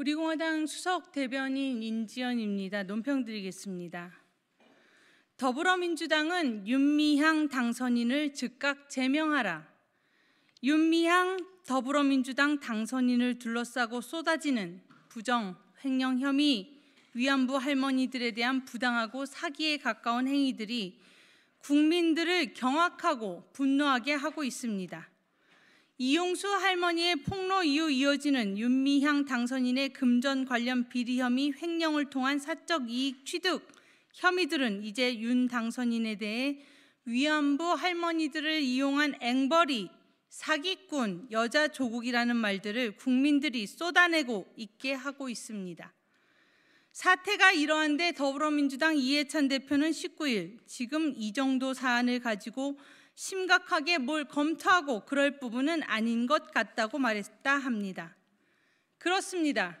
우리 공화당 수석 대변인 인지연입니다. 논평 드리겠습니다. 더불어민주당은 윤미향 당선인을 즉각 제명하라. 윤미향 더불어민주당 당선인을 둘러싸고 쏟아지는 부정, 횡령 혐의, 위안부 할머니들에 대한 부당하고 사기에 가까운 행위들이 국민들을 경악하고 분노하게 하고 있습니다. 이용수 할머니의 폭로 이후 이어지는 윤미향 당선인의 금전 관련 비리 혐의 횡령을 통한 사적 이익 취득 혐의들은 이제 윤 당선인에 대해 위안부 할머니들을 이용한 앵벌이 사기꾼 여자 조국이라는 말들을 국민들이 쏟아내고 있게 하고 있습니다. 사태가 이러한데 더불어민주당 이해찬 대표는 19일 지금 이 정도 사안을 가지고 심각하게 뭘 검토하고 그럴 부분은 아닌 것 같다고 말했다 합니다. 그렇습니다.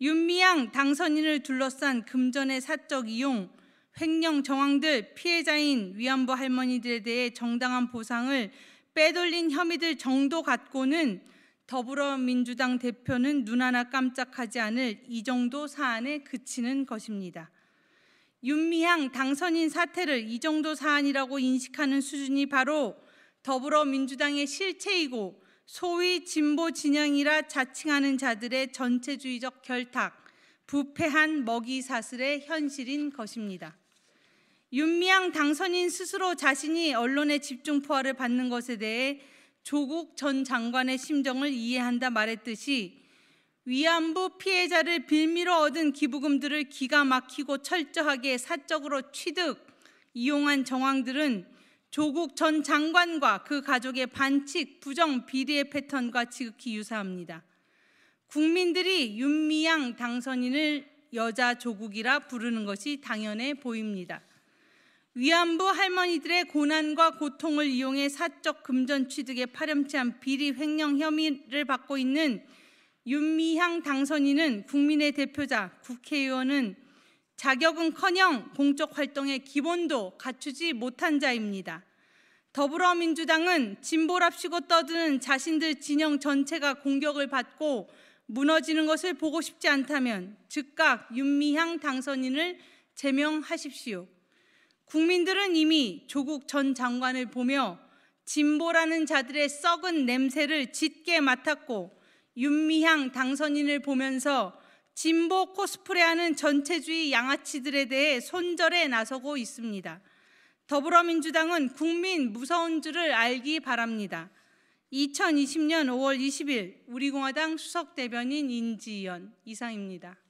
윤미향 당선인을 둘러싼 금전의 사적 이용, 횡령 정황들, 피해자인 위안부 할머니들에 대해 정당한 보상을 빼돌린 혐의들 정도 갖고는 더불어민주당 대표는 눈 하나 깜짝하지 않을 이 정도 사안에 그치는 것입니다. 윤미향 당선인 사태를 이 정도 사안이라고 인식하는 수준이 바로 더불어민주당의 실체이고 소위 진보 진영이라 자칭하는 자들의 전체주의적 결탁, 부패한 먹이 사슬의 현실인 것입니다. 윤미향 당선인 스스로 자신이 언론의 집중 포화를 받는 것에 대해 조국 전 장관의 심정을 이해한다 말했듯이 위안부 피해자를 빌미로 얻은 기부금들을 기가 막히고 철저하게 사적으로 취득, 이용한 정황들은 조국 전 장관과 그 가족의 반칙, 부정, 비리의 패턴과 지극히 유사합니다. 국민들이 윤미향 당선인을 여자 조국이라 부르는 것이 당연해 보입니다. 위안부 할머니들의 고난과 고통을 이용해 사적 금전 취득에 파렴치한 비리 횡령 혐의를 받고 있는 윤미향 당선인은 국민의 대표자 국회의원은 자격은커녕 공적 활동의 기본도 갖추지 못한 자입니다. 더불어민주당은 진보랍시고 떠드는 자신들 진영 전체가 공격을 받고 무너지는 것을 보고 싶지 않다면 즉각 윤미향 당선인을 제명하십시오. 국민들은 이미 조국 전 장관을 보며 진보라는 자들의 썩은 냄새를 짙게 맡았고 윤미향 당선인을 보면서 진보 코스프레하는 전체주의 양아치들에 대해 손절에 나서고 있습니다. 더불어민주당은 국민 무서운 줄을 알기 바랍니다. 2020년 5월 20일 우리공화당 수석대변인 인지연 이상입니다.